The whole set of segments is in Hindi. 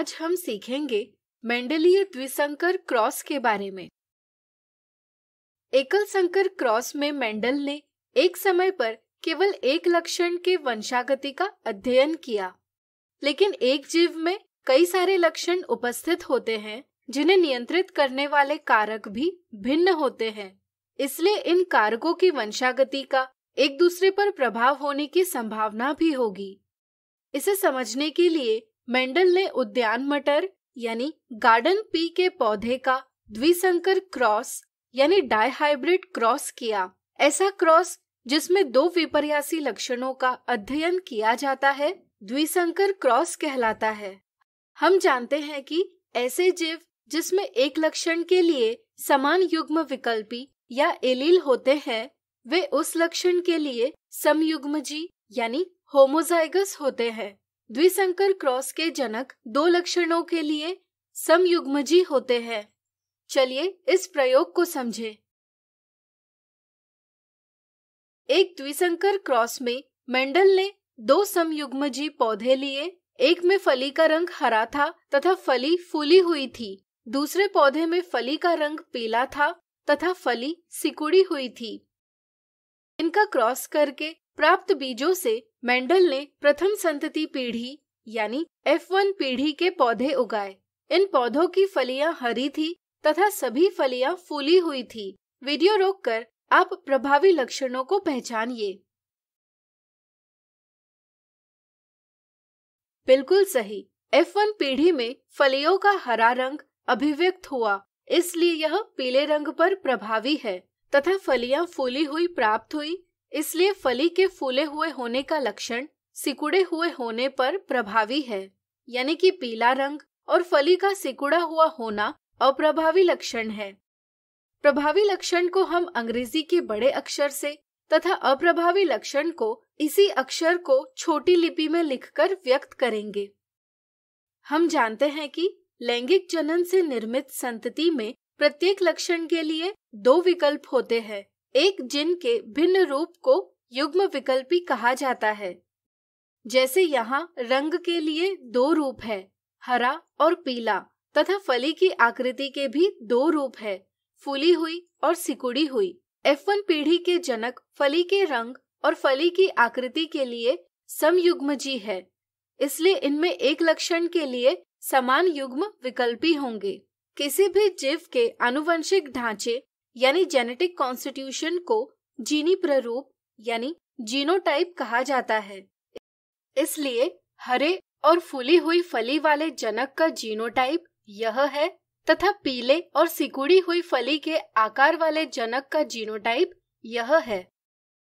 आज हम सीखेंगे मेंडलीय द्विसंकर क्रॉस के बारे में एकल संकर क्रॉस में मेंडल ने एक समय पर केवल एक लक्षण के वंशागति का अध्ययन किया लेकिन एक जीव में कई सारे लक्षण उपस्थित होते हैं जिन्हें नियंत्रित करने वाले कारक भी भिन्न होते हैं इसलिए इन कारकों की वंशागति का एक दूसरे पर प्रभाव होने की संभावना भी होगी इसे समझने के लिए मेंडल ने उद्यान मटर यानी गार्डन पी के पौधे का द्विसंकर क्रॉस यानी डायहाइब्रिड क्रॉस किया ऐसा क्रॉस जिसमें दो विपर्यासी लक्षणों का अध्ययन किया जाता है द्विसंकर क्रॉस कहलाता है हम जानते हैं कि ऐसे जीव जिसमें एक लक्षण के लिए समान युग्म विकल्पी या एलील होते हैं वे उस लक्षण के लिए समयुग्मजी यानी होमोजाइगस होते हैं द्विसंकर क्रॉस के जनक दो लक्षणों के लिए समयुग्मजी होते हैं चलिए इस प्रयोग को समझें। एक द्विसंकर क्रॉस में मेंडल ने दो समयुग्मजी पौधे लिए एक में फली का रंग हरा था तथा फली फूली हुई थी दूसरे पौधे में फली का रंग पीला था तथा फली सिकुड़ी हुई थी इनका क्रॉस करके प्राप्त बीजों से मेंडल ने प्रथम संतति पीढ़ी यानी F1 पीढ़ी के पौधे उगाए इन पौधों की फलियां हरी थी तथा सभी फलियां फूली हुई थी वीडियो रोककर आप प्रभावी लक्षणों को पहचानिए बिल्कुल सही F1 पीढ़ी में फलियों का हरा रंग अभिव्यक्त हुआ इसलिए यह पीले रंग पर प्रभावी है तथा फलियां फूली हुई प्राप्त हुई इसलिए फली के फूले हुए होने का लक्षण सिकुड़े हुए होने पर प्रभावी है यानी कि पीला रंग और फली का सिकुड़ा हुआ होना अप्रभावी लक्षण है प्रभावी लक्षण को हम अंग्रेजी के बड़े अक्षर से तथा अप्रभावी लक्षण को इसी अक्षर को छोटी लिपि में लिखकर व्यक्त करेंगे हम जानते हैं कि लैंगिक जनन से निर्मित संतति में प्रत्येक लक्षण के लिए दो विकल्प होते हैं एक जिन के भिन्न रूप को युग्म विकल्पी कहा जाता है जैसे यहाँ रंग के लिए दो रूप है हरा और पीला तथा फली की आकृति के भी दो रूप है फूली हुई और सिकुड़ी हुई वन पीढ़ी के जनक फली के रंग और फली की आकृति के लिए समयुग्म जी है इसलिए इनमें एक लक्षण के लिए समान युग्म विकल्पी होंगे किसी भी जीव के आनुवंशिक ढांचे यानी जेनेटिक कॉन्स्टिट्यूशन को जीनी प्ररूप यानी जीनोटाइप कहा जाता है इसलिए हरे और फूली हुई फली वाले जनक का जीनोटाइप यह है तथा पीले और सिकुड़ी हुई फली के आकार वाले जनक का जीनोटाइप यह है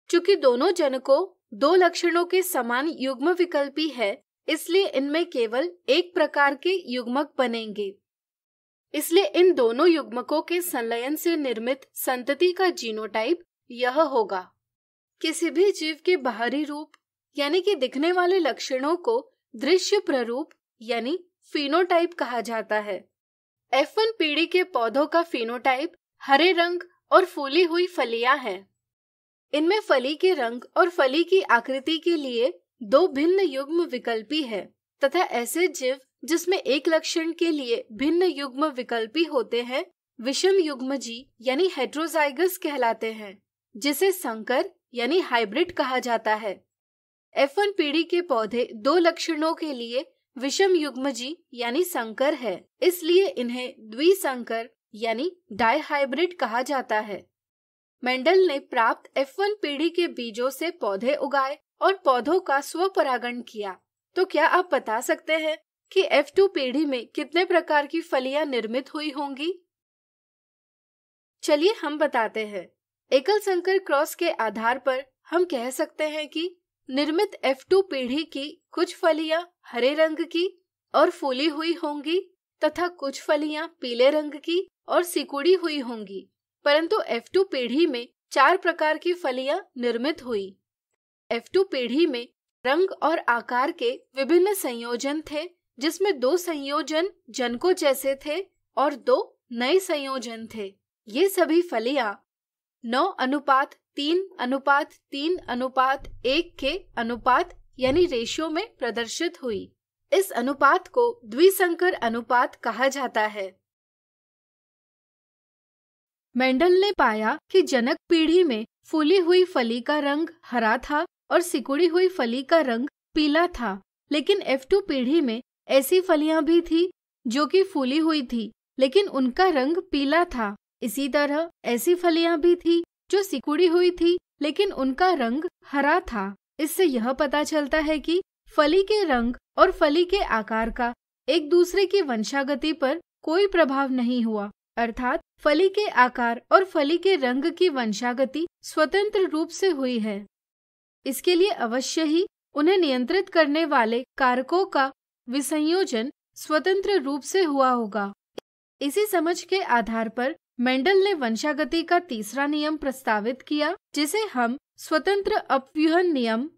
चूंकि दोनों जनकों दो लक्षणों के समान युग्म विकल्पी है इसलिए इनमें केवल एक प्रकार के युग्मक बनेंगे इसलिए इन दोनों युग्मकों के संलयन से निर्मित संतति का जीनोटाइप यह होगा किसी भी जीव के बाहरी रूप यानी कि दिखने वाले लक्षणों को दृश्य प्ररूप यानी फिनोटाइप कहा जाता है वन पीढ़ी के पौधों का फिनोटाइप हरे रंग और फूली हुई फलियां हैं। इनमें फली के रंग और फली की आकृति के लिए दो भिन्न युग्म विकल्पी है तथा ऐसे जीव जिसमें एक लक्षण के लिए भिन्न युग्म विकल्पी होते हैं विषम युग्म जी यानी हेट्रोजाइगस कहलाते हैं जिसे संकर यानी हाइब्रिड कहा जाता है एफ वन पीढ़ी के पौधे दो लक्षणों के लिए विषम युग्म जी यानी संकर है इसलिए इन्हें द्विसंकर यानी डाई हाइब्रिड कहा जाता है मेंडल ने प्राप्त एफ वन पीढ़ी के बीजों से पौधे उगाए और पौधों का स्व परागण किया तो क्या आप बता सकते हैं कि F2 पीढ़ी में कितने प्रकार की फलियां निर्मित हुई होंगी चलिए हम बताते हैं एकल संकर क्रॉस के आधार पर हम कह सकते हैं कि निर्मित F2 पीढ़ी की कुछ फलियां हरे रंग की और फूली हुई होंगी तथा कुछ फलियां पीले रंग की और सिकुड़ी हुई होंगी परंतु F2 पीढ़ी में चार प्रकार की फलियां निर्मित हुई F2 पीढ़ी में रंग और आकार के विभिन्न संयोजन थे जिसमें दो संयोजन जनको जैसे थे और दो नए संयोजन थे ये सभी फलियां नौ अनुपात तीन अनुपात तीन अनुपात एक के अनुपात यानी रेशियो में प्रदर्शित हुई इस अनुपात को द्विसंकर अनुपात कहा जाता है मेंडल ने पाया कि जनक पीढ़ी में फूली हुई फली का रंग हरा था और सिकुड़ी हुई फली का रंग पीला था लेकिन F2 पीढ़ी में ऐसी फलियां भी थी जो कि फूली हुई थी लेकिन उनका रंग पीला था इसी तरह ऐसी फलियां भी थी जो सिकुड़ी हुई थी लेकिन उनका रंग हरा था इससे यह पता चलता है कि फली के रंग और फली के आकार का एक दूसरे की वंशागति पर कोई प्रभाव नहीं हुआ अर्थात फली के आकार और फली के रंग की वंशागति स्वतंत्र रूप से हुई है इसके लिए अवश्य ही उन्हें नियंत्रित करने वाले कारकों का विसंयोजन स्वतंत्र रूप से हुआ होगा इसी समझ के आधार पर मेंडल ने वंशागति का तीसरा नियम प्रस्तावित किया जिसे हम स्वतंत्र अपव्यूहन नियम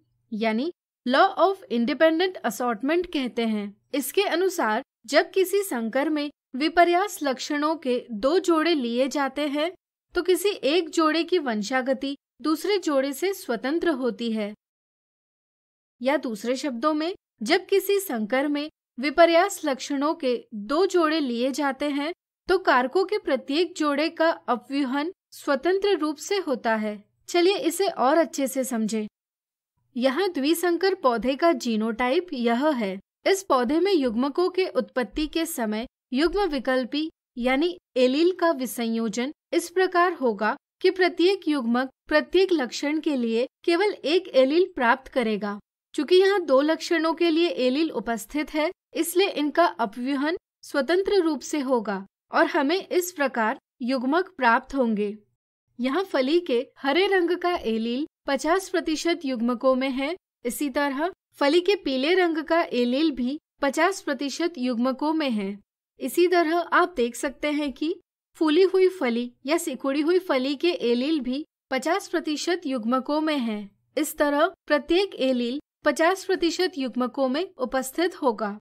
यानी लॉ ऑफ इंडिपेंडेंट असोटमेंट कहते हैं इसके अनुसार जब किसी संकर में विपर्यास लक्षणों के दो जोड़े लिए जाते हैं तो किसी एक जोड़े की वंशागति दूसरे जोड़े से स्वतंत्र होती है या दूसरे शब्दों में जब किसी संकर में विपर्यास लक्षणों के दो जोड़े लिए जाते हैं तो कारकों के प्रत्येक जोड़े का अपव्यूहन स्वतंत्र रूप से होता है चलिए इसे और अच्छे से समझे यहाँ द्विसंकर पौधे का जीनोटाइप यह है इस पौधे में युग्मकों के उत्पत्ति के समय युग्म विकल्पी यानी एलील का विसंयोजन इस प्रकार होगा कि प्रत्येक युग्मक प्रत्येक लक्षण के लिए केवल एक एलील प्राप्त करेगा चूंकि यहाँ दो लक्षणों के लिए एलील उपस्थित है इसलिए इनका अपव्यूहन स्वतंत्र रूप से होगा और हमें इस प्रकार युग्मक प्राप्त होंगे यहाँ फली के हरे रंग का एलील 50 प्रतिशत युग्मकों में है इसी तरह फली के पीले रंग का एलील भी 50 प्रतिशत युग्मकों में है इसी तरह आप देख सकते हैं कि फूली हुई फली या सिकुड़ी हुई फली के एलील भी 50 प्रतिशत युग्मकों में है इस तरह प्रत्येक एलील 50 प्रतिशत युग्मकों में उपस्थित होगा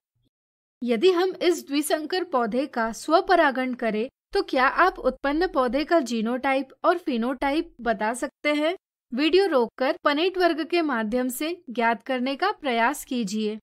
यदि हम इस द्विसंकर पौधे का स्वपरागण करें तो क्या आप उत्पन्न पौधे का जीनोटाइप और फिनोटाइप बता सकते हैं वीडियो रोककर पनेट वर्ग के माध्यम से ज्ञात करने का प्रयास कीजिए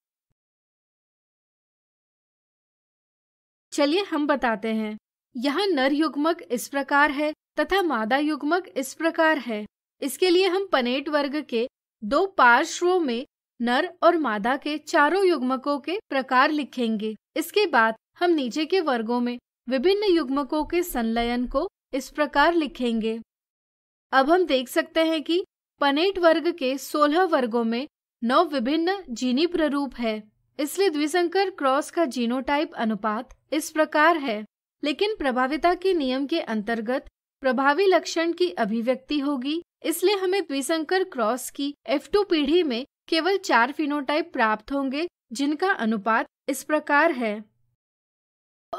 चलिए हम बताते हैं यहाँ नर युग्मक इस प्रकार है तथा मादा युग्मक इस प्रकार है इसके लिए हम पनेट वर्ग के दो पार्श्वों में नर और मादा के चारों युग्मकों के प्रकार लिखेंगे इसके बाद हम नीचे के वर्गों में विभिन्न युग्मकों के संलयन को इस प्रकार लिखेंगे अब हम देख सकते हैं कि पनेट वर्ग के सोलह वर्गों में नौ विभिन्न जीनी प्ररूप है इसलिए द्विशंकर क्रॉस का जीनोटाइप अनुपात इस प्रकार है लेकिन प्रभाविता के नियम के अंतर्गत प्रभावी लक्षण की अभिव्यक्ति होगी इसलिए हमें द्विशंकर क्रॉस की F2 पीढ़ी में केवल चार फिनोटाइप प्राप्त होंगे जिनका अनुपात इस प्रकार है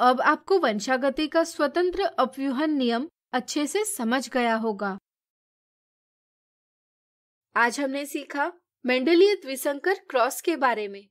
अब आपको वंशागति का स्वतंत्र अपव्यूहन नियम अच्छे से समझ गया होगा आज हमने सीखा मेंडलीय द्विसंकर क्रॉस के बारे में